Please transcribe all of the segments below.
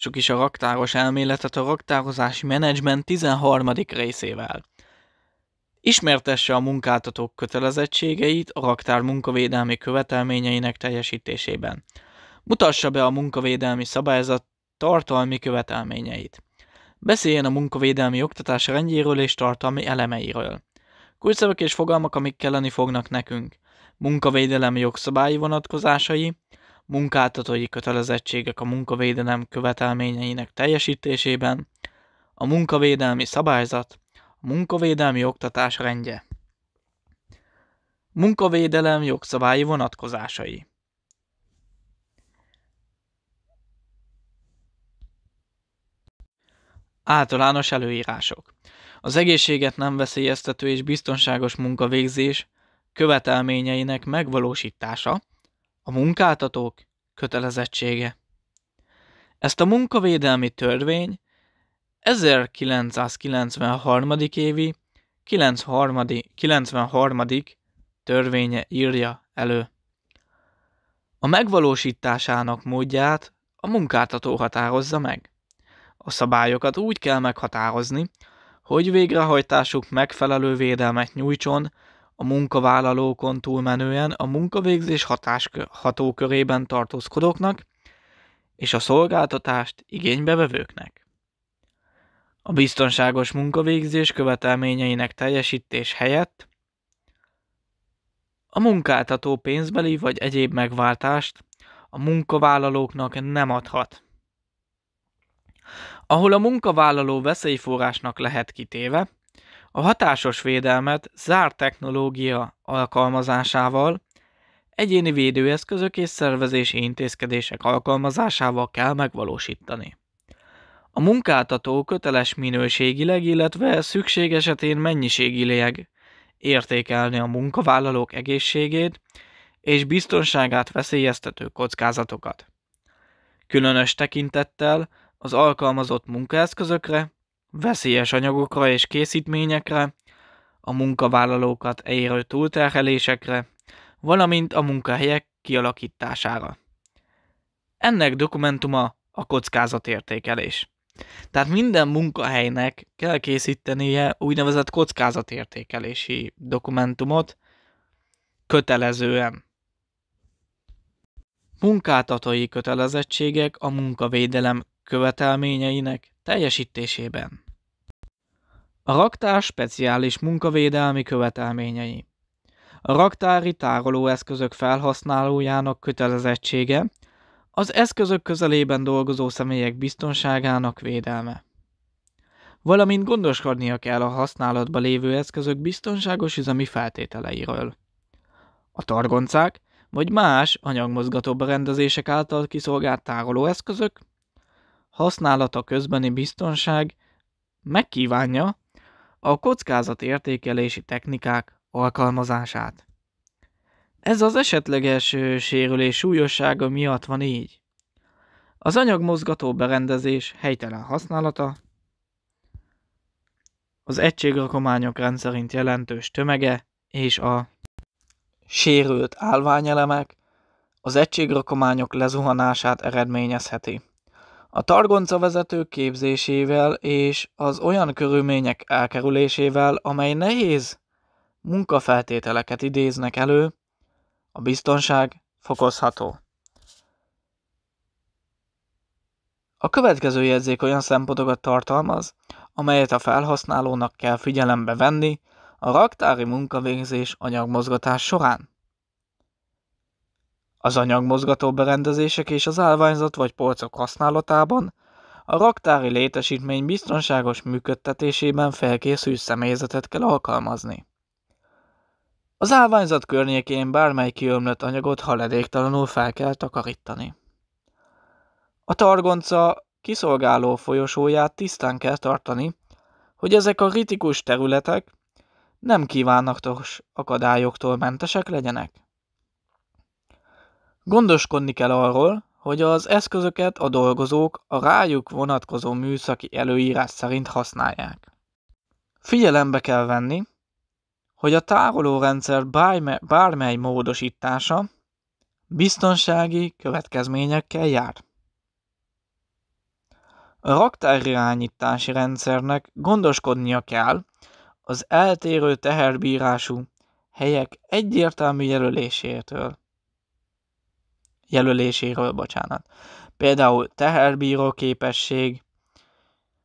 Sok is a raktáros elméletet a raktározási menedzsment 13. részével. Ismertesse a munkáltatók kötelezettségeit a raktár munkavédelmi követelményeinek teljesítésében. Mutassa be a munkavédelmi szabályzat tartalmi követelményeit. Beszéljen a munkavédelmi oktatás rendjéről és tartalmi elemeiről. Kulcsszavak és fogalmak, amik kelleni fognak nekünk. Munkavédelemi jogszabályi vonatkozásai, munkáltatói kötelezettségek a munkavédelem követelményeinek teljesítésében, a munkavédelmi szabályzat, a munkavédelmi oktatás rendje. Munkavédelem jogszabályi vonatkozásai Általános előírások Az egészséget nem veszélyeztető és biztonságos munkavégzés követelményeinek megvalósítása, a munkáltatók kötelezettsége. Ezt a munkavédelmi törvény 1993. évi 93. 93. törvénye írja elő. A megvalósításának módját a munkáltató határozza meg. A szabályokat úgy kell meghatározni, hogy végrehajtásuk megfelelő védelmet nyújtson a munkavállalókon túlmenően a munkavégzés hatás, hatókörében tartózkodóknak és a szolgáltatást igénybevevőknek. A biztonságos munkavégzés követelményeinek teljesítés helyett a munkáltató pénzbeli vagy egyéb megváltást a munkavállalóknak nem adhat. Ahol a munkavállaló veszélyforrásnak lehet kitéve, a hatásos védelmet zárt technológia alkalmazásával, egyéni védőeszközök és szervezési intézkedések alkalmazásával kell megvalósítani. A munkáltató köteles minőségileg, illetve szükség esetén mennyiségileg értékelni a munkavállalók egészségét és biztonságát veszélyeztető kockázatokat. Különös tekintettel az alkalmazott munkaeszközökre, veszélyes anyagokra és készítményekre, a munkavállalókat érő túlterhelésekre, valamint a munkahelyek kialakítására. Ennek dokumentuma a kockázatértékelés. Tehát minden munkahelynek kell készítenie úgynevezett kockázatértékelési dokumentumot kötelezően. Munkáltatói kötelezettségek a munkavédelem követelményeinek, teljesítésében. A raktár speciális munkavédelmi követelményei A raktári tárolóeszközök felhasználójának kötelezettsége, az eszközök közelében dolgozó személyek biztonságának védelme. Valamint gondoskodnia kell a használatba lévő eszközök biztonságos üzemi feltételeiről. A targoncák vagy más anyagmozgató berendezések által kiszolgált tárolóeszközök használata közbeni biztonság megkívánja a értékelési technikák alkalmazását. Ez az esetleges sérülés súlyossága miatt van így. Az anyagmozgató berendezés helytelen használata, az egységrakományok rendszerint jelentős tömege és a sérült állványelemek az egységrakományok lezuhanását eredményezheti. A targonca vezető képzésével és az olyan körülmények elkerülésével, amely nehéz munkafeltételeket idéznek elő, a biztonság fokozható. A következő jegyzék olyan szempontokat tartalmaz, amelyet a felhasználónak kell figyelembe venni a raktári munkavégzés anyagmozgatás során. Az anyagmozgató berendezések és az állványzat vagy polcok használatában, a raktári létesítmény biztonságos működtetésében felkészül személyzetet kell alkalmazni. Az állványzat környékén bármely kiömlött anyagot haladéktalanul fel kell takarítani. A targonca kiszolgáló folyosóját tisztán kell tartani, hogy ezek a kritikus területek nem kívánatos akadályoktól mentesek legyenek. Gondoskodni kell arról, hogy az eszközöket a dolgozók a rájuk vonatkozó műszaki előírás szerint használják. Figyelembe kell venni, hogy a tárolórendszer bármely módosítása biztonsági következményekkel jár. A raktárirányítási rendszernek gondoskodnia kell az eltérő teherbírású helyek egyértelmű jelölésétől jelöléséről, bocsánat. Például teherbíró képesség,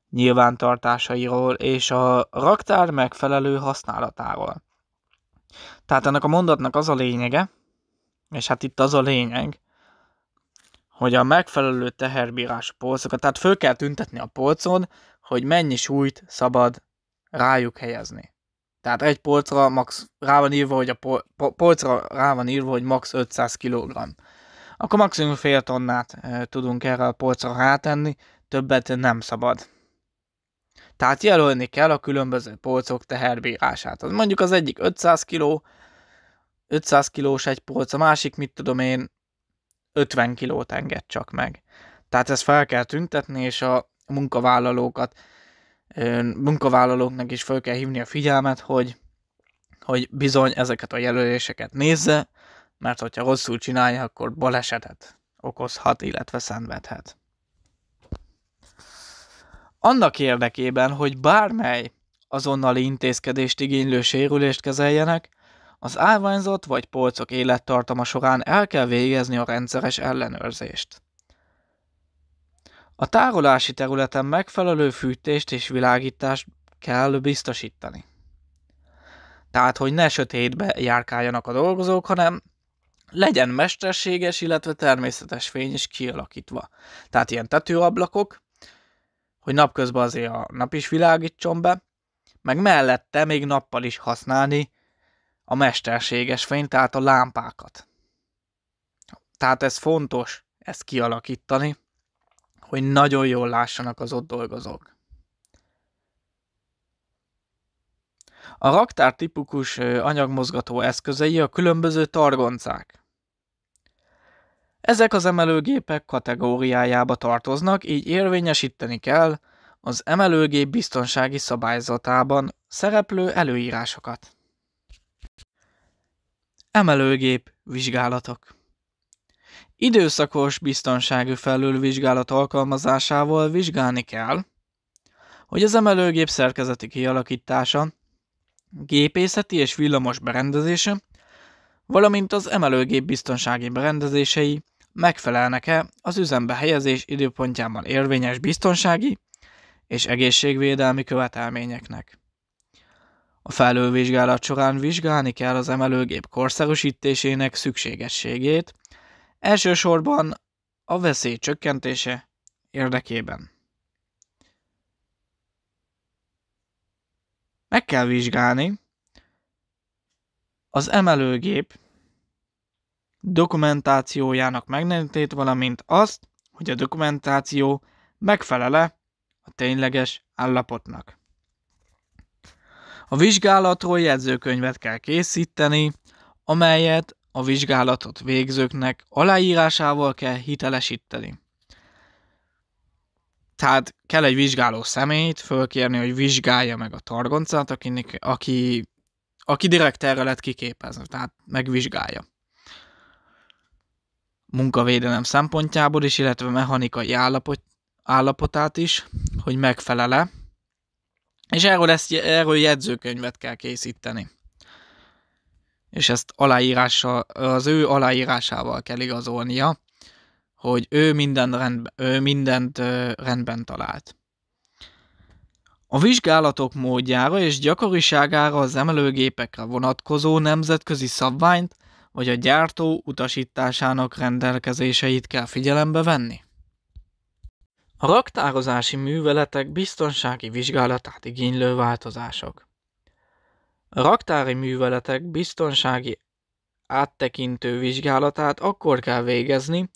nyilvántartásairól és a raktár megfelelő használatáról. Tehát ennek a mondatnak az a lényege, és hát itt az a lényeg, hogy a megfelelő teherbírás polcokat, tehát föl kell tüntetni a polcon, hogy mennyi súlyt szabad rájuk helyezni. Tehát egy polcra max, rá van írva, hogy a pol, polcra rá van írva, hogy max 500 kg akkor maximum fél tonnát tudunk erre a polcra rátenni, többet nem szabad. Tehát jelölni kell a különböző polcok teherbírását. Az mondjuk az egyik 500 kg, 500 kilós egy polc, a másik, mit tudom én, 50 kilót enged csak meg. Tehát ezt fel kell tüntetni, és a munkavállalókat, munkavállalóknak is fel kell hívni a figyelmet, hogy, hogy bizony ezeket a jelöléseket nézze, mert hogyha rosszul csinálja, akkor balesetet okozhat, illetve szenvedhet. Annak érdekében, hogy bármely azonnali intézkedést igénylő sérülést kezeljenek, az állványzat vagy polcok élettartama során el kell végezni a rendszeres ellenőrzést. A tárolási területen megfelelő fűtést és világítást kell biztosítani. Tehát, hogy ne sötétbe járkáljanak a dolgozók, hanem legyen mesterséges, illetve természetes fény is kialakítva. Tehát ilyen tetőablakok, hogy napközben azért a nap is világítson be, meg mellette még nappal is használni a mesterséges fényt, tehát a lámpákat. Tehát ez fontos, ezt kialakítani, hogy nagyon jól lássanak az ott dolgozók. A raktár tipikus anyagmozgató eszközei a különböző targoncák. Ezek az emelőgépek kategóriájába tartoznak, így érvényesíteni kell az emelőgép biztonsági szabályzatában szereplő előírásokat. Emelőgép vizsgálatok Időszakos biztonsági felülvizsgálat alkalmazásával vizsgálni kell, hogy az emelőgép szerkezeti kialakítása, gépészeti és villamos berendezése, valamint az emelőgép biztonsági berendezései, megfelelnek-e az üzembe helyezés időpontjában érvényes biztonsági és egészségvédelmi követelményeknek. A felülvizsgálat során vizsgálni kell az emelőgép korszerűsítésének szükségességét, elsősorban a veszély csökkentése érdekében. Meg kell vizsgálni az emelőgép dokumentációjának megnevezését valamint azt, hogy a dokumentáció megfelele a tényleges állapotnak. A vizsgálatról jegyzőkönyvet kell készíteni, amelyet a vizsgálatot végzőknek aláírásával kell hitelesíteni. Tehát kell egy vizsgáló személyt fölkérni, hogy vizsgálja meg a targoncát, aki, aki, aki direkt erre lett kiképezve, tehát megvizsgálja munkavédelem szempontjából is, illetve mechanikai állapot, állapotát is, hogy megfelele. És erről, ezt, erről jegyzőkönyvet kell készíteni. És ezt aláírással, az ő aláírásával kell igazolnia, hogy ő, minden rendben, ő mindent rendben talált. A vizsgálatok módjára és gyakoriságára az emelőgépekre vonatkozó nemzetközi szabványt vagy a gyártó utasításának rendelkezéseit kell figyelembe venni. A raktározási műveletek biztonsági vizsgálatát igénylő változások. A raktári műveletek biztonsági áttekintő vizsgálatát akkor kell végezni,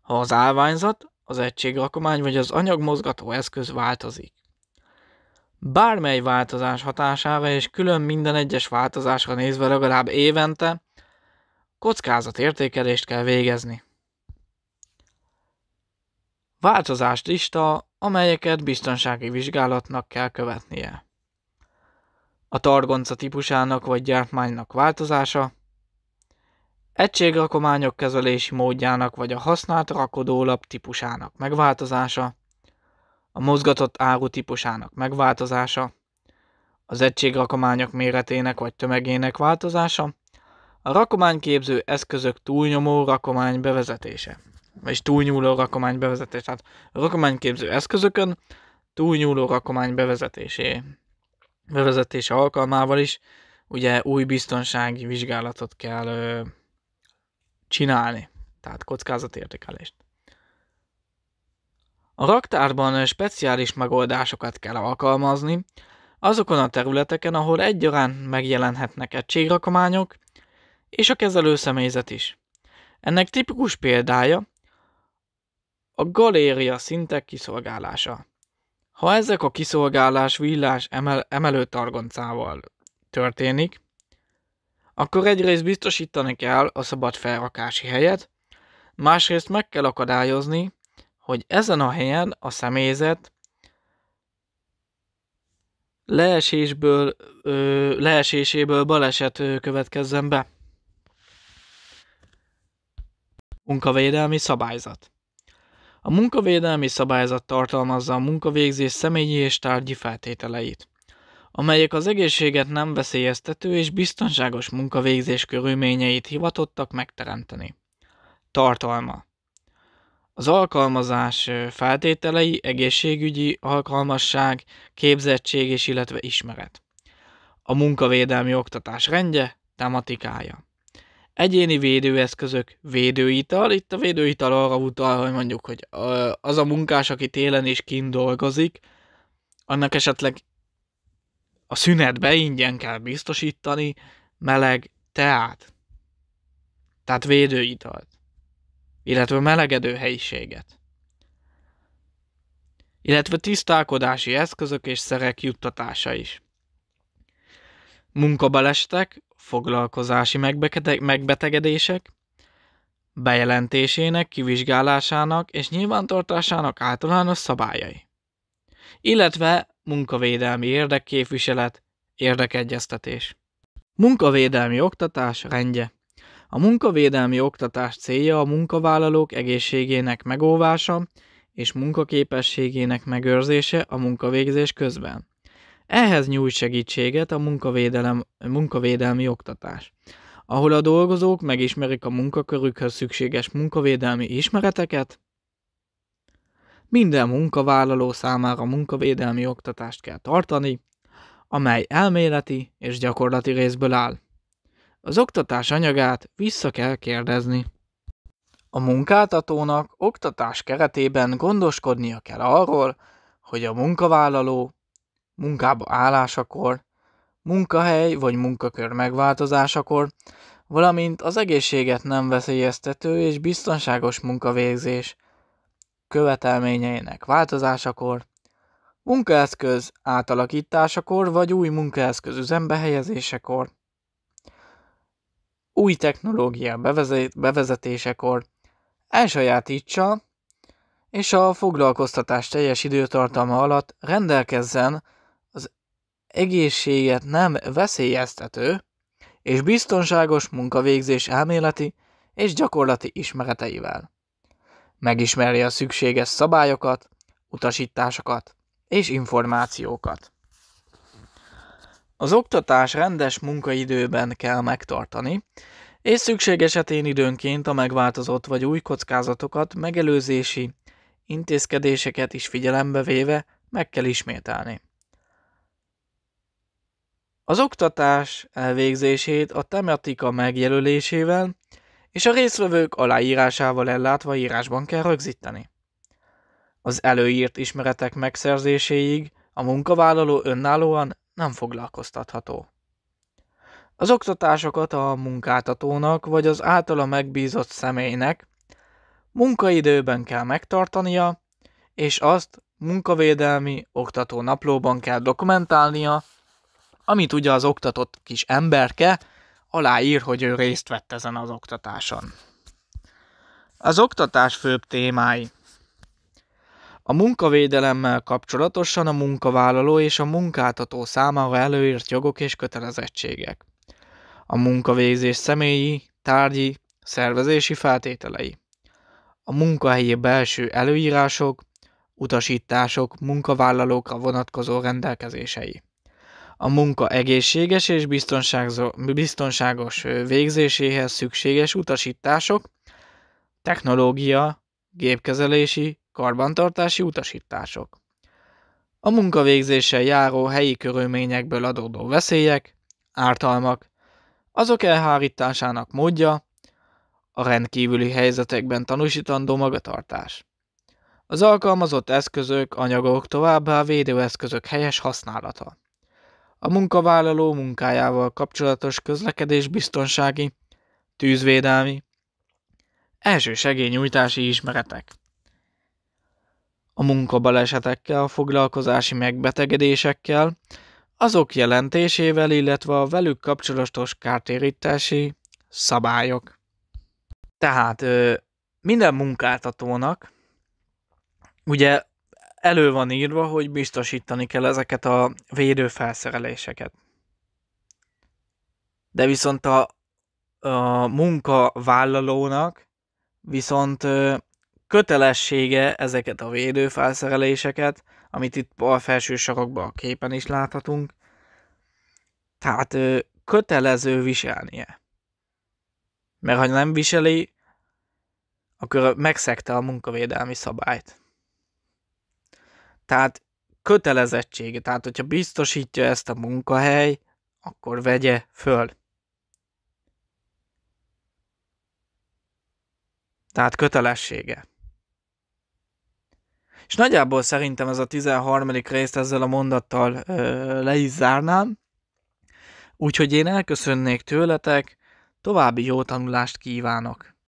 ha az állványzat, az egységrakomány vagy az anyag eszköz változik. Bármely változás hatására és külön minden egyes változásra nézve legalább évente kockázatértékelést kell végezni. Változást lista, amelyeket biztonsági vizsgálatnak kell követnie. A targonca típusának vagy gyártmánynak változása, egységrakományok kezelési módjának vagy a használt rakodólap típusának megváltozása, a mozgatott áru típusának megváltozása, az egységrakományok méretének vagy tömegének változása, a rakományképző eszközök túlnyomó rakomány bevezetése. vagy túlnyúló rakomány bevezetése. Tehát a rakományképző eszközökön túlnyúló rakomány bevezetésé, bevezetése alkalmával is ugye új biztonsági vizsgálatot kell ö, csinálni, tehát kockázatértékelést. A raktárban speciális megoldásokat kell alkalmazni, azokon a területeken, ahol egyaránt megjelenhetnek egységrakományok, és a kezelő személyzet is. Ennek tipikus példája a galéria szintek kiszolgálása. Ha ezek a kiszolgálás villás emel- emelő targoncával történik, akkor egyrészt biztosítani kell a szabad felrakási helyet, másrészt meg kell akadályozni, hogy ezen a helyen a személyzet leesésből, ö, leeséséből baleset következzen be. Munkavédelmi szabályzat A munkavédelmi szabályzat tartalmazza a munkavégzés személyi és tárgyi feltételeit, amelyek az egészséget nem veszélyeztető és biztonságos munkavégzés körülményeit hivatottak megteremteni. Tartalma az alkalmazás feltételei egészségügyi alkalmasság, képzettség és illetve ismeret. A munkavédelmi oktatás rendje, tematikája. Egyéni védőeszközök, védőital. Itt a védőital arra utal, hogy mondjuk, hogy az a munkás, aki télen is kint dolgozik, annak esetleg a szünetbe ingyen kell biztosítani meleg teát, tehát védőitalt, illetve melegedő helyiséget, illetve tisztálkodási eszközök és szerek juttatása is. Munkabalestek, foglalkozási megbetegedések, bejelentésének, kivizsgálásának és nyilvántartásának általános szabályai, illetve munkavédelmi érdekképviselet, érdekegyeztetés. Munkavédelmi oktatás rendje A munkavédelmi oktatás célja a munkavállalók egészségének megóvása és munkaképességének megőrzése a munkavégzés közben. Ehhez nyújt segítséget a munkavédelem, munkavédelmi oktatás, ahol a dolgozók megismerik a munkakörükhöz szükséges munkavédelmi ismereteket, minden munkavállaló számára munkavédelmi oktatást kell tartani, amely elméleti és gyakorlati részből áll. Az oktatás anyagát vissza kell kérdezni. A munkáltatónak oktatás keretében gondoskodnia kell arról, hogy a munkavállaló munkába állásakor, munkahely vagy munkakör megváltozásakor, valamint az egészséget nem veszélyeztető és biztonságos munkavégzés követelményeinek változásakor, munkaeszköz átalakításakor vagy új munkaeszköz üzembe helyezésekor, új technológia bevezetésekor, elsajátítsa és a foglalkoztatás teljes időtartama alatt rendelkezzen egészséget nem veszélyeztető és biztonságos munkavégzés elméleti és gyakorlati ismereteivel. Megismeri a szükséges szabályokat, utasításokat és információkat. Az oktatás rendes munkaidőben kell megtartani, és szükség esetén időnként a megváltozott vagy új kockázatokat megelőzési intézkedéseket is figyelembe véve meg kell ismételni. Az oktatás elvégzését a tematika megjelölésével és a részvevők aláírásával ellátva írásban kell rögzíteni. Az előírt ismeretek megszerzéséig a munkavállaló önállóan nem foglalkoztatható. Az oktatásokat a munkáltatónak vagy az általa megbízott személynek munkaidőben kell megtartania, és azt munkavédelmi oktató naplóban kell dokumentálnia amit ugye az oktatott kis emberke aláír, hogy ő részt vett ezen az oktatáson. Az oktatás főbb témái. A munkavédelemmel kapcsolatosan a munkavállaló és a munkáltató számára előírt jogok és kötelezettségek. A munkavégzés személyi, tárgyi, szervezési feltételei. A munkahelyi belső előírások, utasítások, munkavállalókra vonatkozó rendelkezései a munka egészséges és biztonságos végzéséhez szükséges utasítások, technológia, gépkezelési, karbantartási utasítások. A munkavégzéssel járó helyi körülményekből adódó veszélyek, ártalmak, azok elhárításának módja, a rendkívüli helyzetekben tanúsítandó magatartás. Az alkalmazott eszközök, anyagok továbbá védőeszközök helyes használata a munkavállaló munkájával kapcsolatos közlekedés biztonsági, tűzvédelmi, elsősegélynyújtási ismeretek. A munkabalesetekkel, a foglalkozási megbetegedésekkel, azok jelentésével, illetve a velük kapcsolatos kártérítési szabályok. Tehát minden munkáltatónak ugye elő van írva, hogy biztosítani kell ezeket a védőfelszereléseket. De viszont a, a munkavállalónak viszont kötelessége ezeket a védőfelszereléseket, amit itt a felső sarokban a képen is láthatunk, tehát kötelező viselnie. Mert ha nem viseli, akkor megszegte a munkavédelmi szabályt. Tehát kötelezettsége, tehát hogyha biztosítja ezt a munkahely, akkor vegye föl. Tehát kötelessége. És nagyjából szerintem ez a 13. részt ezzel a mondattal ö, le is zárnám. Úgyhogy én elköszönnék tőletek, további jó tanulást kívánok!